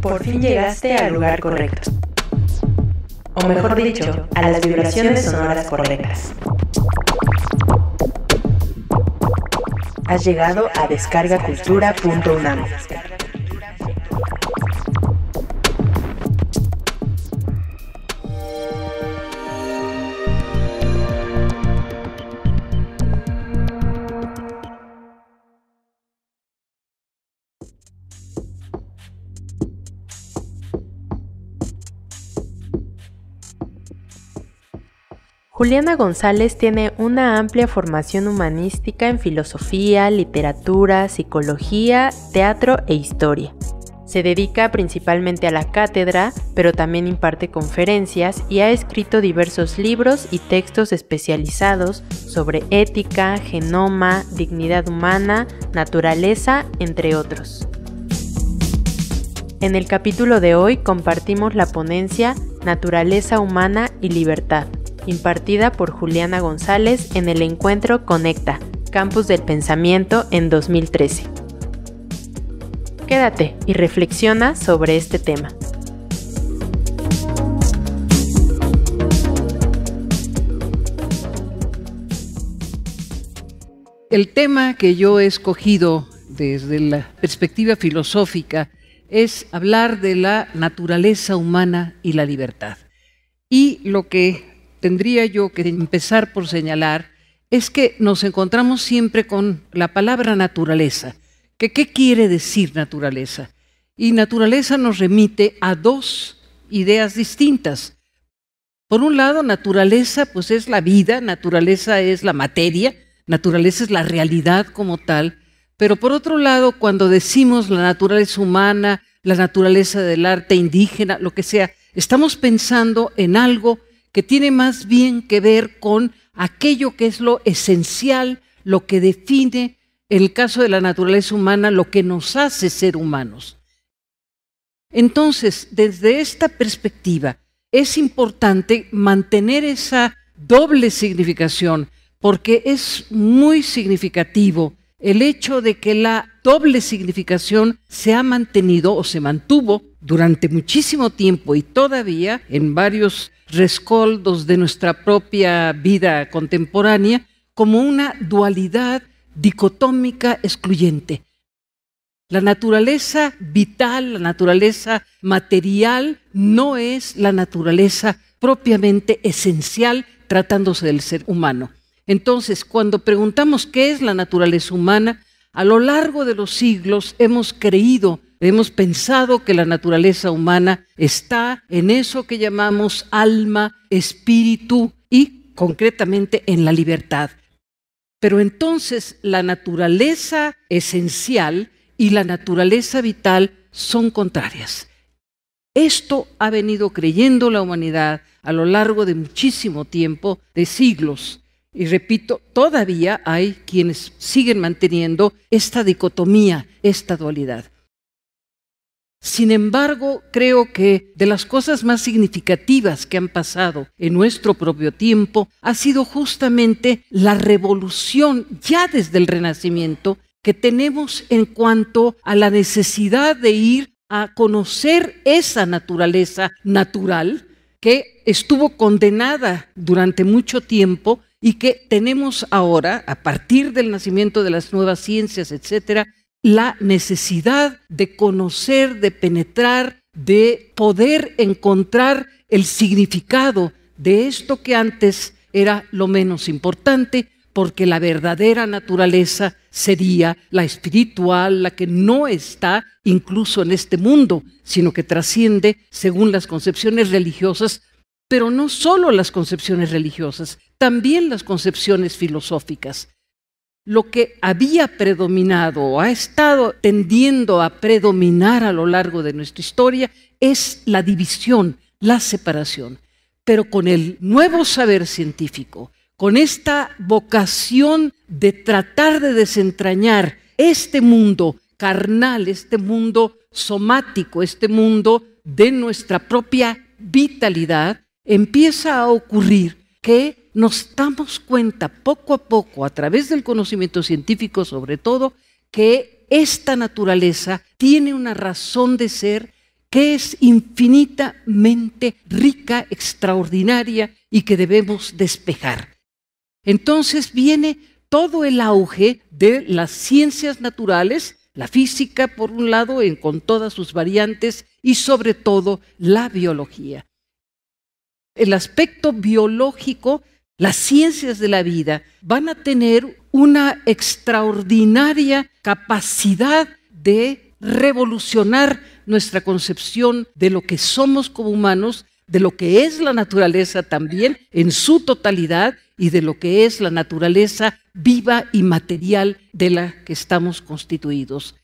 por fin llegaste al lugar correcto. O mejor dicho, a las vibraciones sonoras correctas. Has llegado a descarga descargacultura.unam. Juliana González tiene una amplia formación humanística en filosofía, literatura, psicología, teatro e historia. Se dedica principalmente a la cátedra, pero también imparte conferencias y ha escrito diversos libros y textos especializados sobre ética, genoma, dignidad humana, naturaleza, entre otros. En el capítulo de hoy compartimos la ponencia Naturaleza humana y libertad impartida por Juliana González en el encuentro Conecta, Campus del Pensamiento en 2013. Quédate y reflexiona sobre este tema. El tema que yo he escogido desde la perspectiva filosófica es hablar de la naturaleza humana y la libertad. Y lo que tendría yo que empezar por señalar es que nos encontramos siempre con la palabra naturaleza. ¿Qué, qué quiere decir naturaleza? Y naturaleza nos remite a dos ideas distintas. Por un lado, naturaleza pues es la vida, naturaleza es la materia, naturaleza es la realidad como tal, pero por otro lado, cuando decimos la naturaleza humana, la naturaleza del arte indígena, lo que sea, estamos pensando en algo que tiene más bien que ver con aquello que es lo esencial, lo que define, en el caso de la naturaleza humana, lo que nos hace ser humanos. Entonces, desde esta perspectiva, es importante mantener esa doble significación, porque es muy significativo el hecho de que la doble significación se ha mantenido o se mantuvo durante muchísimo tiempo y todavía en varios rescoldos de nuestra propia vida contemporánea como una dualidad dicotómica excluyente. La naturaleza vital, la naturaleza material, no es la naturaleza propiamente esencial tratándose del ser humano. Entonces, cuando preguntamos qué es la naturaleza humana, a lo largo de los siglos hemos creído, hemos pensado que la naturaleza humana está en eso que llamamos alma, espíritu y concretamente en la libertad. Pero entonces la naturaleza esencial y la naturaleza vital son contrarias. Esto ha venido creyendo la humanidad a lo largo de muchísimo tiempo, de siglos, y repito, todavía hay quienes siguen manteniendo esta dicotomía, esta dualidad. Sin embargo, creo que de las cosas más significativas que han pasado en nuestro propio tiempo ha sido justamente la revolución ya desde el Renacimiento que tenemos en cuanto a la necesidad de ir a conocer esa naturaleza natural que estuvo condenada durante mucho tiempo y que tenemos ahora, a partir del nacimiento de las nuevas ciencias, etcétera, la necesidad de conocer, de penetrar, de poder encontrar el significado de esto que antes era lo menos importante, porque la verdadera naturaleza sería la espiritual, la que no está incluso en este mundo, sino que trasciende según las concepciones religiosas, pero no solo las concepciones religiosas, también las concepciones filosóficas. Lo que había predominado o ha estado tendiendo a predominar a lo largo de nuestra historia es la división, la separación. Pero con el nuevo saber científico, con esta vocación de tratar de desentrañar este mundo carnal, este mundo somático, este mundo de nuestra propia vitalidad, empieza a ocurrir que nos damos cuenta poco a poco, a través del conocimiento científico sobre todo, que esta naturaleza tiene una razón de ser que es infinitamente rica, extraordinaria y que debemos despejar. Entonces viene todo el auge de las ciencias naturales, la física por un lado, con todas sus variantes, y sobre todo la biología. El aspecto biológico las ciencias de la vida van a tener una extraordinaria capacidad de revolucionar nuestra concepción de lo que somos como humanos, de lo que es la naturaleza también en su totalidad y de lo que es la naturaleza viva y material de la que estamos constituidos.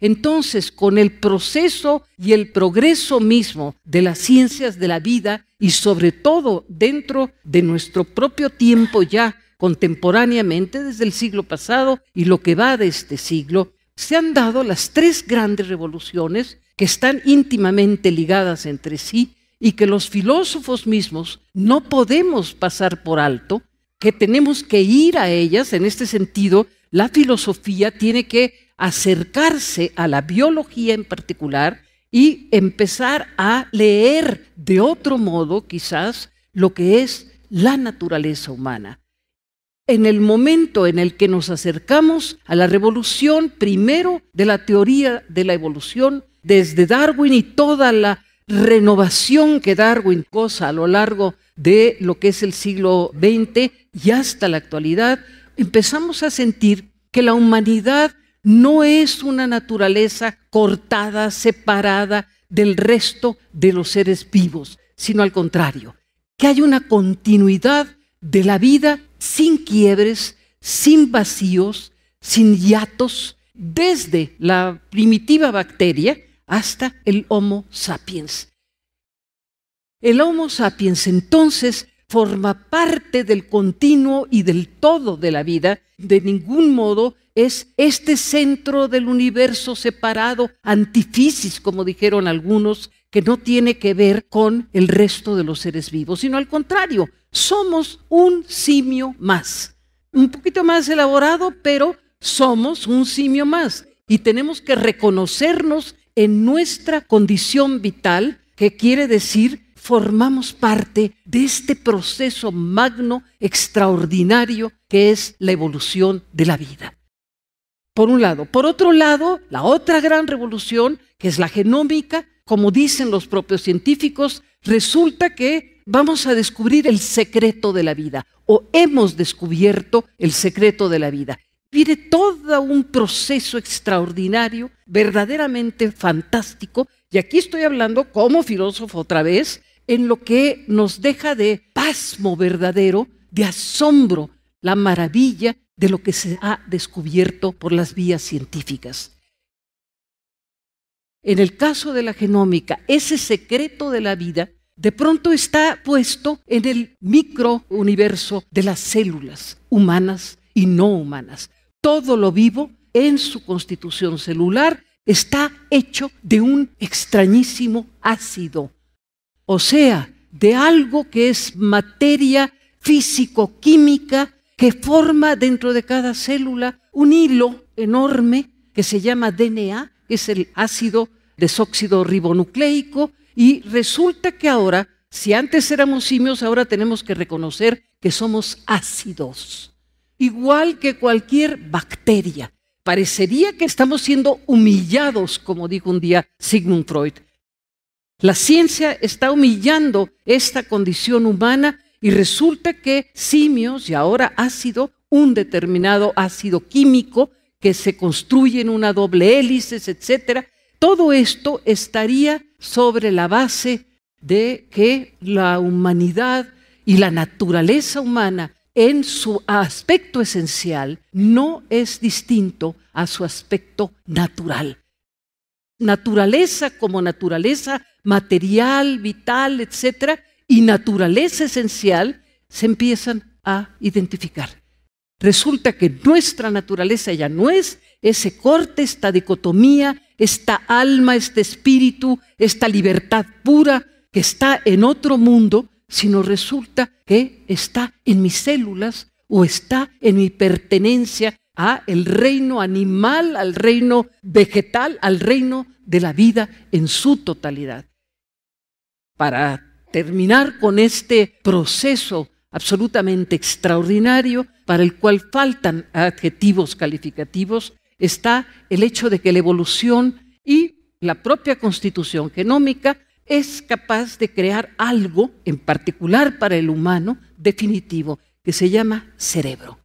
Entonces, con el proceso y el progreso mismo de las ciencias de la vida y sobre todo dentro de nuestro propio tiempo ya contemporáneamente desde el siglo pasado y lo que va de este siglo, se han dado las tres grandes revoluciones que están íntimamente ligadas entre sí y que los filósofos mismos no podemos pasar por alto, que tenemos que ir a ellas, en este sentido, la filosofía tiene que acercarse a la biología en particular y empezar a leer de otro modo quizás lo que es la naturaleza humana. En el momento en el que nos acercamos a la revolución, primero de la teoría de la evolución, desde Darwin y toda la renovación que Darwin cosa a lo largo de lo que es el siglo XX y hasta la actualidad, empezamos a sentir que la humanidad no es una naturaleza cortada, separada del resto de los seres vivos, sino al contrario, que hay una continuidad de la vida sin quiebres, sin vacíos, sin hiatos, desde la primitiva bacteria hasta el Homo sapiens. El Homo sapiens entonces forma parte del continuo y del todo de la vida, de ningún modo es este centro del universo separado, antifisis, como dijeron algunos, que no tiene que ver con el resto de los seres vivos, sino al contrario, somos un simio más, un poquito más elaborado, pero somos un simio más y tenemos que reconocernos en nuestra condición vital, que quiere decir formamos parte de este proceso magno, extraordinario, que es la evolución de la vida. Por un lado. Por otro lado, la otra gran revolución, que es la genómica, como dicen los propios científicos, resulta que vamos a descubrir el secreto de la vida, o hemos descubierto el secreto de la vida. Viene todo un proceso extraordinario, verdaderamente fantástico, y aquí estoy hablando como filósofo otra vez, en lo que nos deja de pasmo verdadero, de asombro, la maravilla de lo que se ha descubierto por las vías científicas. En el caso de la genómica, ese secreto de la vida de pronto está puesto en el microuniverso de las células humanas y no humanas. Todo lo vivo en su constitución celular está hecho de un extrañísimo ácido o sea, de algo que es materia físico-química que forma dentro de cada célula un hilo enorme que se llama DNA, que es el ácido desóxido ribonucleico, y resulta que ahora, si antes éramos simios, ahora tenemos que reconocer que somos ácidos, igual que cualquier bacteria. Parecería que estamos siendo humillados, como dijo un día Sigmund Freud, la ciencia está humillando esta condición humana y resulta que simios y ahora ácido, un determinado ácido químico que se construye en una doble hélices, etcétera, todo esto estaría sobre la base de que la humanidad y la naturaleza humana en su aspecto esencial no es distinto a su aspecto natural naturaleza como naturaleza material, vital, etcétera, y naturaleza esencial, se empiezan a identificar. Resulta que nuestra naturaleza ya no es ese corte, esta dicotomía, esta alma, este espíritu, esta libertad pura que está en otro mundo, sino resulta que está en mis células o está en mi pertenencia a el reino animal, al reino vegetal, al reino de la vida en su totalidad. Para terminar con este proceso absolutamente extraordinario, para el cual faltan adjetivos calificativos, está el hecho de que la evolución y la propia constitución genómica es capaz de crear algo, en particular para el humano, definitivo, que se llama cerebro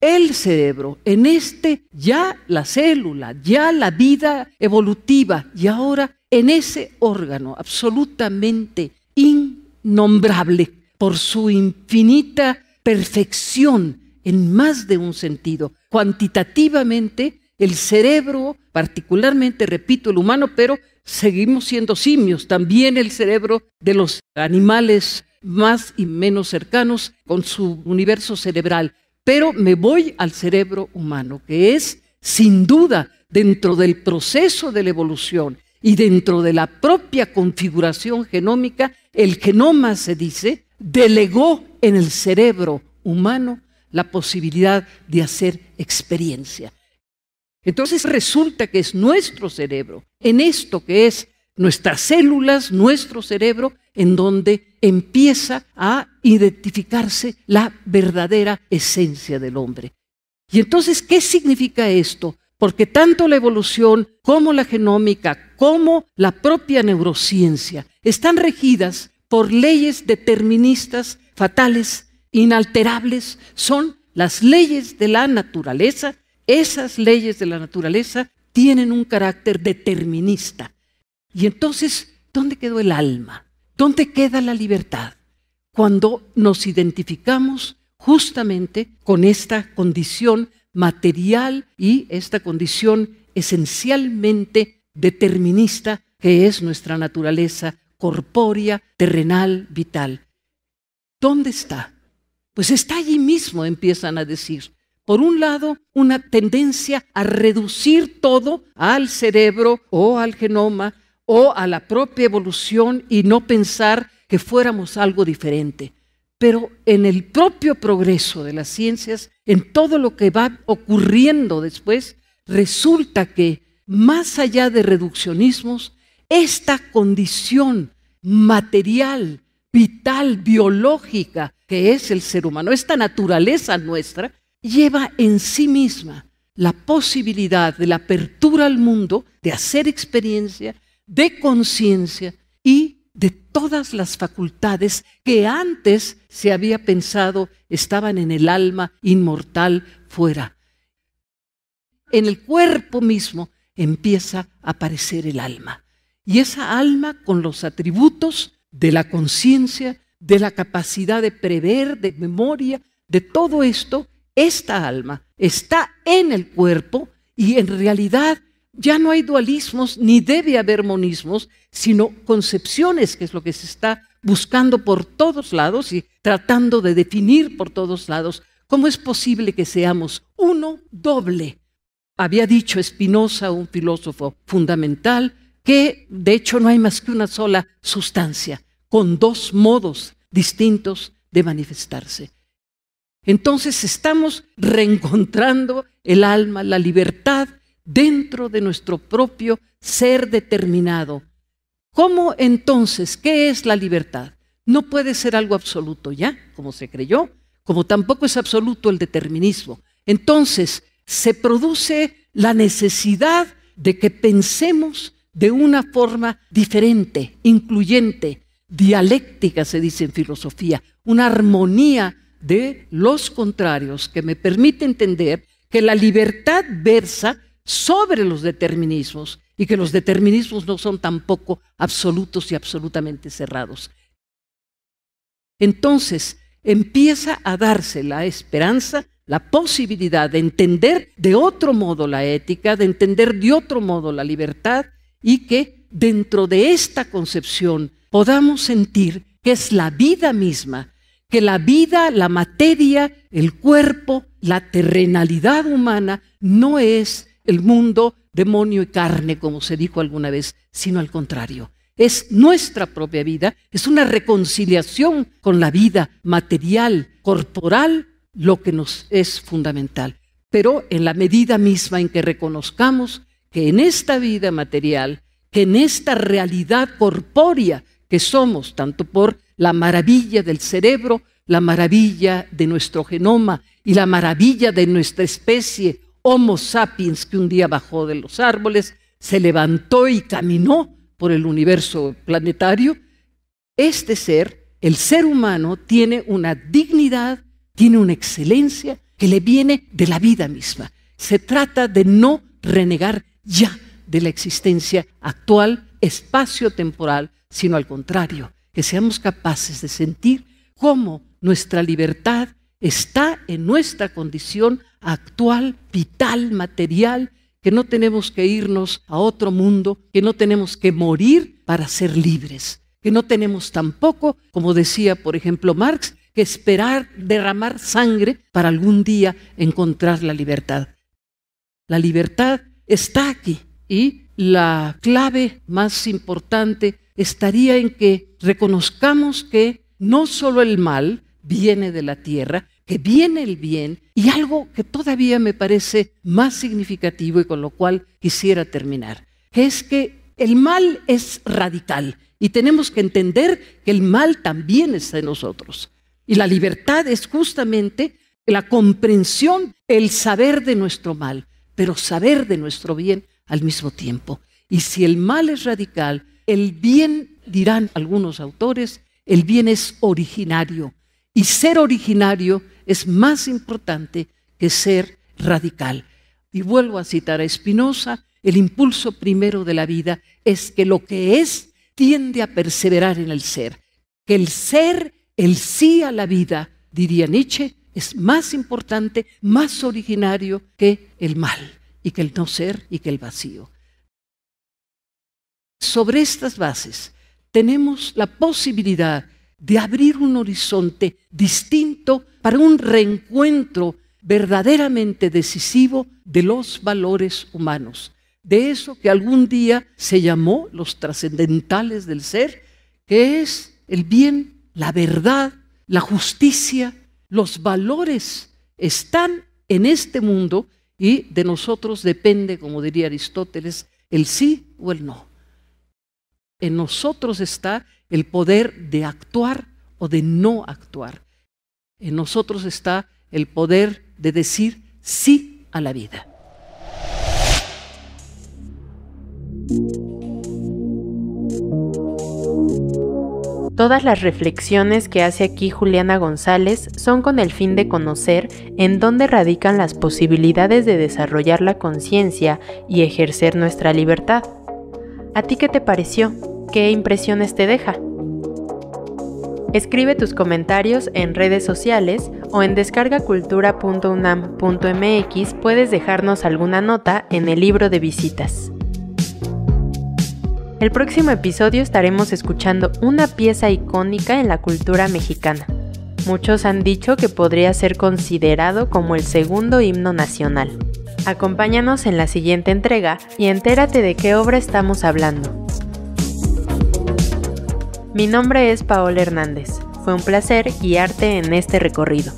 el cerebro, en este ya la célula, ya la vida evolutiva y ahora en ese órgano absolutamente innombrable por su infinita perfección en más de un sentido. Cuantitativamente, el cerebro, particularmente, repito, el humano, pero seguimos siendo simios, también el cerebro de los animales más y menos cercanos con su universo cerebral pero me voy al cerebro humano, que es sin duda dentro del proceso de la evolución y dentro de la propia configuración genómica, el genoma, se dice, delegó en el cerebro humano la posibilidad de hacer experiencia. Entonces resulta que es nuestro cerebro, en esto que es nuestras células, nuestro cerebro, en donde empieza a identificarse la verdadera esencia del hombre. Y entonces, ¿qué significa esto? Porque tanto la evolución como la genómica, como la propia neurociencia, están regidas por leyes deterministas, fatales, inalterables. Son las leyes de la naturaleza. Esas leyes de la naturaleza tienen un carácter determinista. Y entonces, ¿dónde quedó el alma? ¿Dónde queda la libertad? Cuando nos identificamos justamente con esta condición material y esta condición esencialmente determinista que es nuestra naturaleza corpórea, terrenal, vital. ¿Dónde está? Pues está allí mismo, empiezan a decir. Por un lado, una tendencia a reducir todo al cerebro o al genoma o a la propia evolución y no pensar que fuéramos algo diferente. Pero en el propio progreso de las ciencias, en todo lo que va ocurriendo después, resulta que más allá de reduccionismos, esta condición material, vital, biológica que es el ser humano, esta naturaleza nuestra, lleva en sí misma la posibilidad de la apertura al mundo, de hacer experiencia, de conciencia y de todas las facultades que antes se había pensado estaban en el alma inmortal fuera. En el cuerpo mismo empieza a aparecer el alma. Y esa alma con los atributos de la conciencia, de la capacidad de prever, de memoria, de todo esto, esta alma está en el cuerpo y en realidad ya no hay dualismos, ni debe haber monismos, sino concepciones, que es lo que se está buscando por todos lados y tratando de definir por todos lados. ¿Cómo es posible que seamos uno doble? Había dicho Spinoza, un filósofo fundamental, que de hecho no hay más que una sola sustancia, con dos modos distintos de manifestarse. Entonces estamos reencontrando el alma, la libertad dentro de nuestro propio ser determinado. ¿Cómo entonces? ¿Qué es la libertad? No puede ser algo absoluto ya, como se creyó, como tampoco es absoluto el determinismo. Entonces, se produce la necesidad de que pensemos de una forma diferente, incluyente, dialéctica, se dice en filosofía, una armonía de los contrarios que me permite entender que la libertad versa sobre los determinismos y que los determinismos no son tampoco absolutos y absolutamente cerrados. Entonces empieza a darse la esperanza, la posibilidad de entender de otro modo la ética, de entender de otro modo la libertad y que dentro de esta concepción podamos sentir que es la vida misma, que la vida, la materia, el cuerpo, la terrenalidad humana no es el mundo, demonio y carne, como se dijo alguna vez, sino al contrario. Es nuestra propia vida, es una reconciliación con la vida material, corporal, lo que nos es fundamental. Pero en la medida misma en que reconozcamos que en esta vida material, que en esta realidad corpórea que somos, tanto por la maravilla del cerebro, la maravilla de nuestro genoma y la maravilla de nuestra especie Homo sapiens que un día bajó de los árboles, se levantó y caminó por el universo planetario, este ser, el ser humano, tiene una dignidad, tiene una excelencia que le viene de la vida misma. Se trata de no renegar ya de la existencia actual, espacio-temporal, sino al contrario, que seamos capaces de sentir cómo nuestra libertad está en nuestra condición actual, vital, material, que no tenemos que irnos a otro mundo, que no tenemos que morir para ser libres, que no tenemos tampoco, como decía por ejemplo Marx, que esperar derramar sangre para algún día encontrar la libertad. La libertad está aquí y la clave más importante estaría en que reconozcamos que no solo el mal viene de la tierra, que viene el bien y algo que todavía me parece más significativo y con lo cual quisiera terminar, es que el mal es radical y tenemos que entender que el mal también está en nosotros. Y la libertad es justamente la comprensión, el saber de nuestro mal, pero saber de nuestro bien al mismo tiempo. Y si el mal es radical, el bien, dirán algunos autores, el bien es originario. Y ser originario es más importante que ser radical. Y vuelvo a citar a Spinoza, el impulso primero de la vida es que lo que es tiende a perseverar en el ser, que el ser, el sí a la vida, diría Nietzsche, es más importante, más originario que el mal y que el no ser y que el vacío. Sobre estas bases tenemos la posibilidad de abrir un horizonte distinto para un reencuentro verdaderamente decisivo de los valores humanos, de eso que algún día se llamó los trascendentales del ser, que es el bien, la verdad, la justicia, los valores están en este mundo y de nosotros depende, como diría Aristóteles, el sí o el no. En nosotros está el poder de actuar o de no actuar. En nosotros está el poder de decir sí a la vida. Todas las reflexiones que hace aquí Juliana González son con el fin de conocer en dónde radican las posibilidades de desarrollar la conciencia y ejercer nuestra libertad. ¿A ti qué te pareció? qué impresiones te deja. Escribe tus comentarios en redes sociales o en descargacultura.unam.mx puedes dejarnos alguna nota en el libro de visitas. El próximo episodio estaremos escuchando una pieza icónica en la cultura mexicana. Muchos han dicho que podría ser considerado como el segundo himno nacional. Acompáñanos en la siguiente entrega y entérate de qué obra estamos hablando. Mi nombre es Paola Hernández. Fue un placer guiarte en este recorrido.